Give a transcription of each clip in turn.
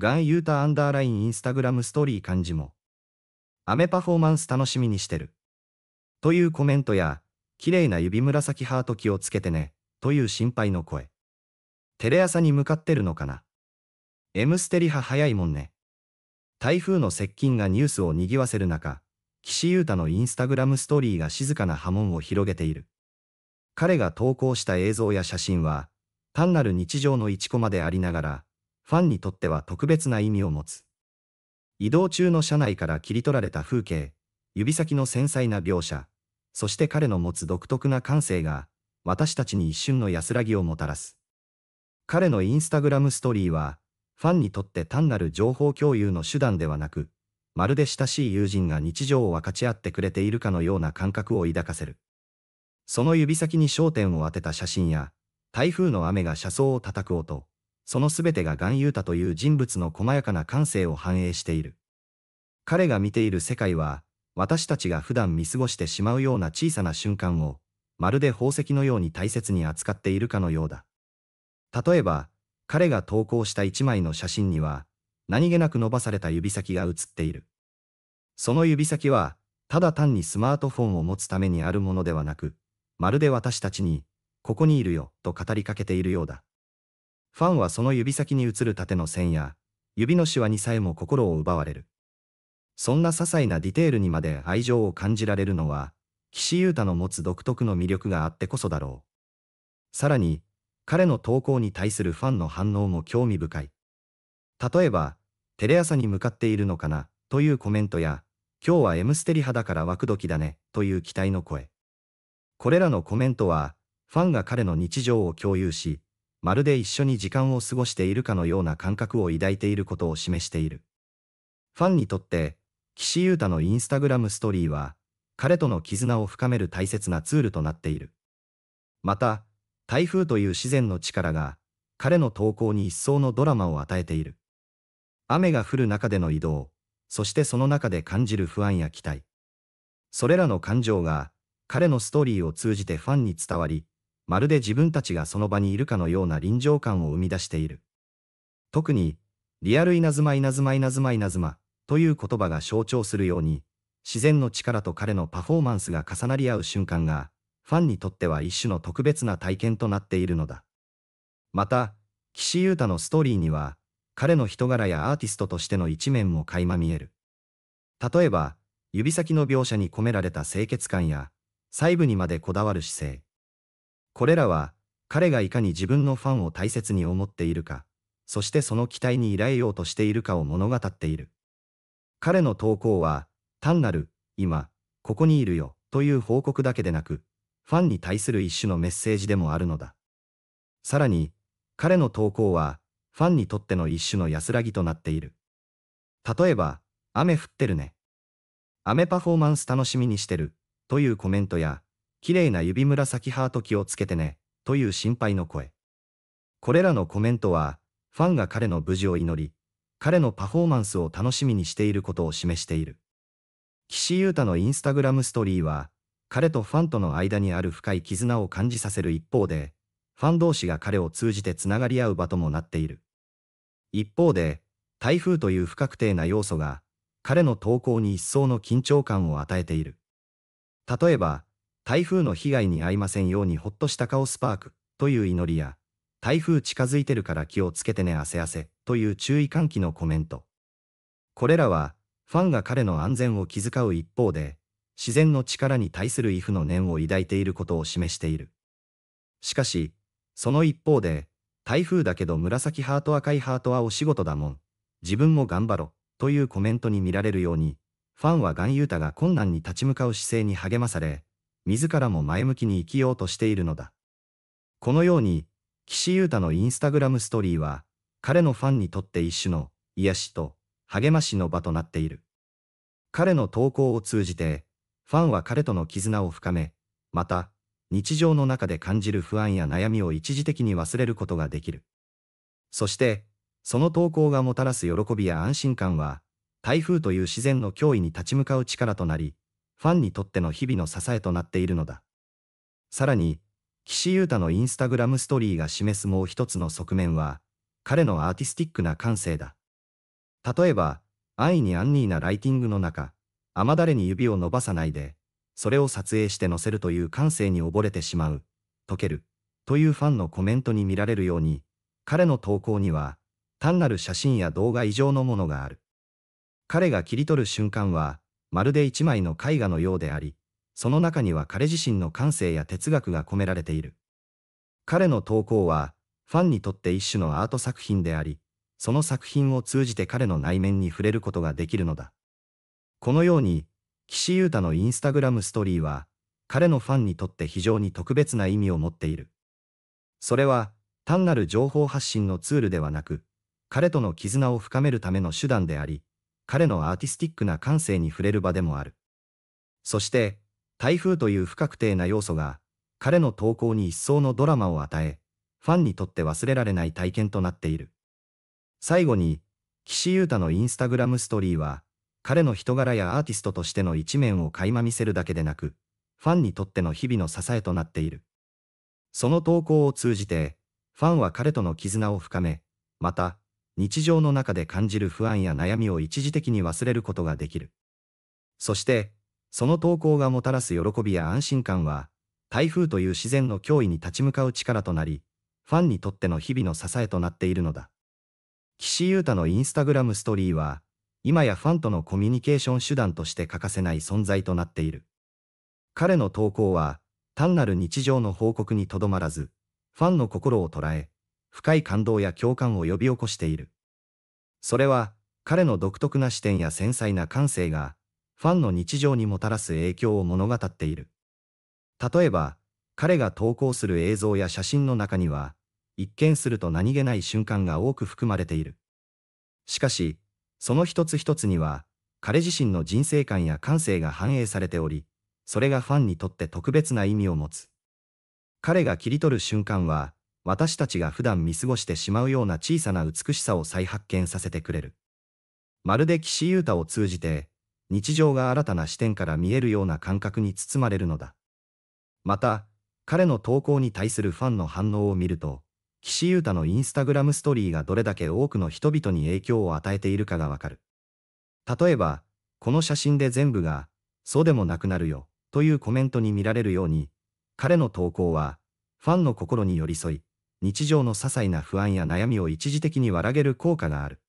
ガンユータアンダーラインインスタグラムストーリー漢字も、アメパフォーマンス楽しみにしてる。というコメントや、綺麗な指紫ハート気をつけてね、という心配の声。テレ朝に向かってるのかなエムステリ派早いもんね。台風の接近がニュースを賑わせる中、岸優太のインスタグラムストーリーが静かな波紋を広げている。彼が投稿した映像や写真は、単なる日常の一コマでありながら、ファンにとっては特別な意味を持つ。移動中の車内から切り取られた風景、指先の繊細な描写、そして彼の持つ独特な感性が、私たちに一瞬の安らぎをもたらす。彼のインスタグラムストーリーは、ファンにとって単なる情報共有の手段ではなく、まるで親しい友人が日常を分かち合ってくれているかのような感覚を抱かせる。その指先に焦点を当てた写真や、台風の雨が車窓を叩く音、その全てが岩優太という人物の細やかな感性を反映している。彼が見ている世界は、私たちが普段見過ごしてしまうような小さな瞬間を、まるで宝石のように大切に扱っているかのようだ。例えば、彼が投稿した一枚の写真には、何気なく伸ばされた指先が写っている。その指先は、ただ単にスマートフォンを持つためにあるものではなく、まるで私たちに、ここにいるよ、と語りかけているようだ。ファンはその指先に映る縦の線や、指のシワにさえも心を奪われる。そんな些細なディテールにまで愛情を感じられるのは、岸優太の持つ独特の魅力があってこそだろう。さらに、彼の投稿に対するファンの反応も興味深い。例えば、テレ朝に向かっているのかな、というコメントや、今日は M ステリ派だから枠時だね、という期待の声。これらのコメントは、ファンが彼の日常を共有し、まるで一緒に時間を過ごしているかのような感覚を抱いていることを示している。ファンにとって、岸優太のインスタグラムストーリーは、彼との絆を深める大切なツールとなっている。また、台風という自然の力が、彼の投稿に一層のドラマを与えている。雨が降る中での移動、そしてその中で感じる不安や期待。それらの感情が、彼のストーリーを通じてファンに伝わり、まるで自分たちがその場にいるかのような臨場感を生み出している。特に、リアル稲妻稲妻稲妻稲妻という言葉が象徴するように、自然の力と彼のパフォーマンスが重なり合う瞬間が、ファンにとっては一種の特別な体験となっているのだ。また、岸優太のストーリーには、彼の人柄やアーティストとしての一面も垣間見える。例えば、指先の描写に込められた清潔感や、細部にまでこだわる姿勢。これらは、彼がいかに自分のファンを大切に思っているか、そしてその期待に依頼ようとしているかを物語っている。彼の投稿は、単なる、今、ここにいるよ、という報告だけでなく、ファンに対する一種のメッセージでもあるのだ。さらに、彼の投稿は、ファンにとっての一種の安らぎとなっている。例えば、雨降ってるね。雨パフォーマンス楽しみにしてる、というコメントや、綺麗な指紫ハート気をつけてね、という心配の声。これらのコメントは、ファンが彼の無事を祈り、彼のパフォーマンスを楽しみにしていることを示している。岸優太のインスタグラムストーリーは、彼とファンとの間にある深い絆を感じさせる一方で、ファン同士が彼を通じてつながり合う場ともなっている。一方で、台風という不確定な要素が、彼の投稿に一層の緊張感を与えている。例えば、台風の被害に遭いませんようにほっとした顔スパークという祈りや、台風近づいてるから気をつけてね汗汗という注意喚起のコメント。これらは、ファンが彼の安全を気遣う一方で、自然の力に対する畏怖の念を抱いていることを示している。しかし、その一方で、台風だけど紫ハート赤いハートはお仕事だもん。自分も頑張ろ。というコメントに見られるように、ファンはガンユータが困難に立ち向かう姿勢に励まされ、自らも前向きに生きようとしているのだ。このように、岸優太のインスタグラムストーリーは、彼のファンにとって一種の癒しと励ましの場となっている。彼の投稿を通じて、ファンは彼との絆を深め、また、日常の中で感じる不安や悩みを一時的に忘れることができる。そして、その投稿がもたらす喜びや安心感は、台風という自然の脅威に立ち向かう力となり、ファンにとっての日々の支えとなっているのだ。さらに、岸優太のインスタグラムストーリーが示すもう一つの側面は、彼のアーティスティックな感性だ。例えば、安易にアンニーなライティングの中、雨だれに指を伸ばさないで、それを撮影して載せるという感性に溺れてしまう、溶ける、というファンのコメントに見られるように、彼の投稿には、単なる写真や動画以上のものがある。彼が切り取る瞬間は、まるで一枚の絵画のようであり、その中には彼自身の感性や哲学が込められている。彼の投稿は、ファンにとって一種のアート作品であり、その作品を通じて彼の内面に触れることができるのだ。このように、岸優太のインスタグラムストーリーは、彼のファンにとって非常に特別な意味を持っている。それは、単なる情報発信のツールではなく、彼との絆を深めるための手段であり、彼のアーティスティックな感性に触れる場でもある。そして、台風という不確定な要素が、彼の投稿に一層のドラマを与え、ファンにとって忘れられない体験となっている。最後に、岸優太のインスタグラムストーリーは、彼の人柄やアーティストとしての一面を垣間見せるだけでなく、ファンにとっての日々の支えとなっている。その投稿を通じて、ファンは彼との絆を深め、また、日常の中で感じる不安や悩みを一時的に忘れることができる。そして、その投稿がもたらす喜びや安心感は、台風という自然の脅威に立ち向かう力となり、ファンにとっての日々の支えとなっているのだ。岸優太のインスタグラムストーリーは、今やファンとのコミュニケーション手段として欠かせない存在となっている。彼の投稿は、単なる日常の報告にとどまらず、ファンの心を捉え、深い感動や共感を呼び起こしている。それは、彼の独特な視点や繊細な感性が、ファンの日常にもたらす影響を物語っている。例えば、彼が投稿する映像や写真の中には、一見すると何気ない瞬間が多く含まれている。しかし、その一つ一つには、彼自身の人生観や感性が反映されており、それがファンにとって特別な意味を持つ。彼が切り取る瞬間は、私たちが普段見過ごしてしまうような小さな美しさを再発見させてくれる。まるで岸優太を通じて、日常が新たな視点から見えるような感覚に包まれるのだ。また、彼の投稿に対するファンの反応を見ると、岸優太のインスタグラムストーリーがどれだけ多くの人々に影響を与えているかがわかる。例えば、この写真で全部が、そうでもなくなるよ、というコメントに見られるように、彼の投稿は、ファンの心に寄り添い、日常の些細な不安や悩みを一時的に和らげる効果がある。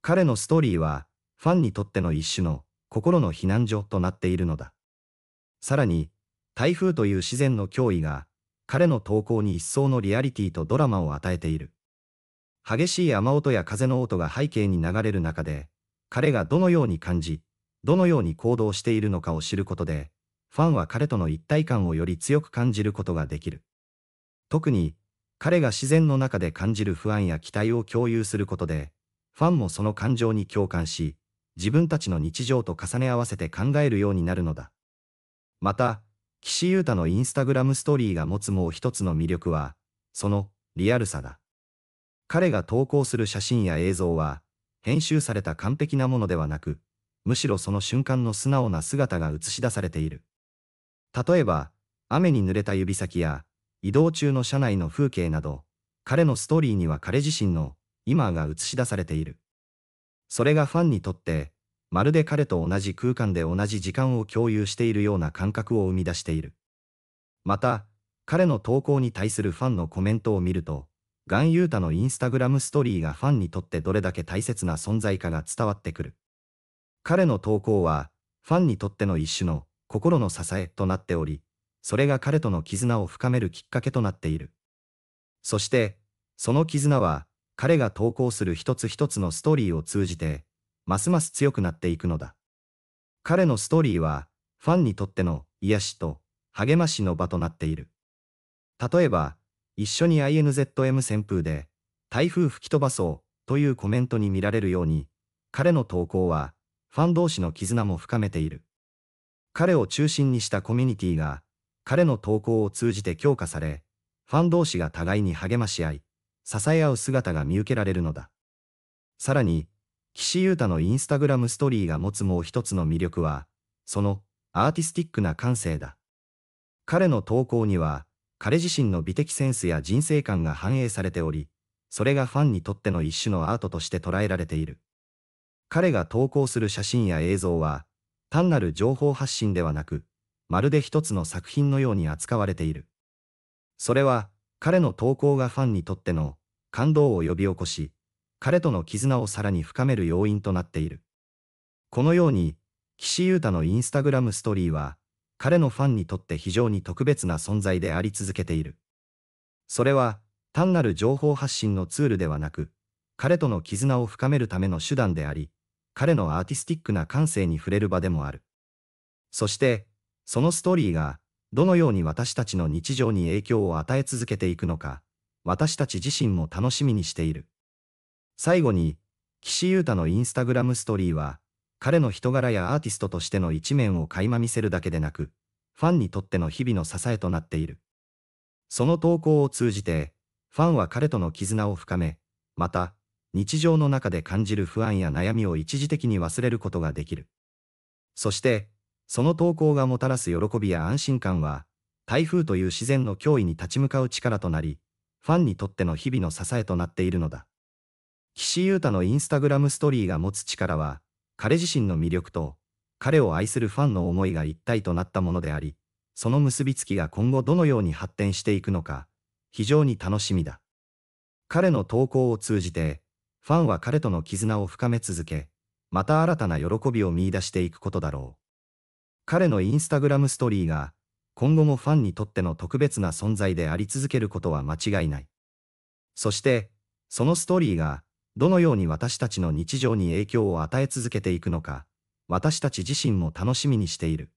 彼のストーリーは、ファンにとっての一種の心の避難所となっているのだ。さらに、台風という自然の脅威が、彼の投稿に一層のリアリティとドラマを与えている。激しい雨音や風の音が背景に流れる中で、彼がどのように感じ、どのように行動しているのかを知ることで、ファンは彼との一体感をより強く感じることができる。特に、彼が自然の中で感じる不安や期待を共有することで、ファンもその感情に共感し、自分たちの日常と重ね合わせて考えるようになるのだ。また、岸優太のインスタグラムストーリーが持つもう一つの魅力は、そのリアルさだ。彼が投稿する写真や映像は、編集された完璧なものではなく、むしろその瞬間の素直な姿が映し出されている。例えば、雨に濡れた指先や、移動中の車内の風景など、彼のストーリーには彼自身の今が映し出されている。それがファンにとって、まるで彼と同じ空間で同じ時間を共有しているような感覚を生み出している。また、彼の投稿に対するファンのコメントを見ると、ガンユータのインスタグラムストーリーがファンにとってどれだけ大切な存在かが伝わってくる。彼の投稿は、ファンにとっての一種の心の支えとなっており、それが彼との絆を深めるきっかけとなっている。そして、その絆は、彼が投稿する一つ一つのストーリーを通じて、ますます強くなっていくのだ。彼のストーリーは、ファンにとっての癒しと励ましの場となっている。例えば、一緒に INZM 旋風で、台風吹き飛ばそうというコメントに見られるように、彼の投稿は、ファン同士の絆も深めている。彼を中心にしたコミュニティが、彼の投稿を通じて強化され、ファン同士が互いに励まし合い、支え合う姿が見受けられるのだ。さらに、岸優太のインスタグラムストーリーが持つもう一つの魅力は、そのアーティスティックな感性だ。彼の投稿には、彼自身の美的センスや人生観が反映されており、それがファンにとっての一種のアートとして捉えられている。彼が投稿する写真や映像は、単なる情報発信ではなく、まるで一つの作品のように扱われている。それは、彼の投稿がファンにとっての感動を呼び起こし、彼との絆をさらに深める要因となっている。このように、岸優太のインスタグラムストーリーは、彼のファンにとって非常に特別な存在であり続けている。それは、単なる情報発信のツールではなく、彼との絆を深めるための手段であり、彼のアーティスティックな感性に触れる場でもある。そして、そのストーリーが、どのように私たちの日常に影響を与え続けていくのか、私たち自身も楽しみにしている。最後に、岸優太のインスタグラムストーリーは、彼の人柄やアーティストとしての一面を垣間見せるだけでなく、ファンにとっての日々の支えとなっている。その投稿を通じて、ファンは彼との絆を深め、また、日常の中で感じる不安や悩みを一時的に忘れることができる。そして、その投稿がもたらす喜びや安心感は、台風という自然の脅威に立ち向かう力となり、ファンにとっての日々の支えとなっているのだ。岸優太のインスタグラムストーリーが持つ力は、彼自身の魅力と、彼を愛するファンの思いが一体となったものであり、その結びつきが今後どのように発展していくのか、非常に楽しみだ。彼の投稿を通じて、ファンは彼との絆を深め続け、また新たな喜びを見出していくことだろう。彼のインスタグラムストーリーが、今後もファンにとっての特別な存在であり続けることは間違いない。そして、そのストーリーが、どのように私たちの日常に影響を与え続けていくのか、私たち自身も楽しみにしている。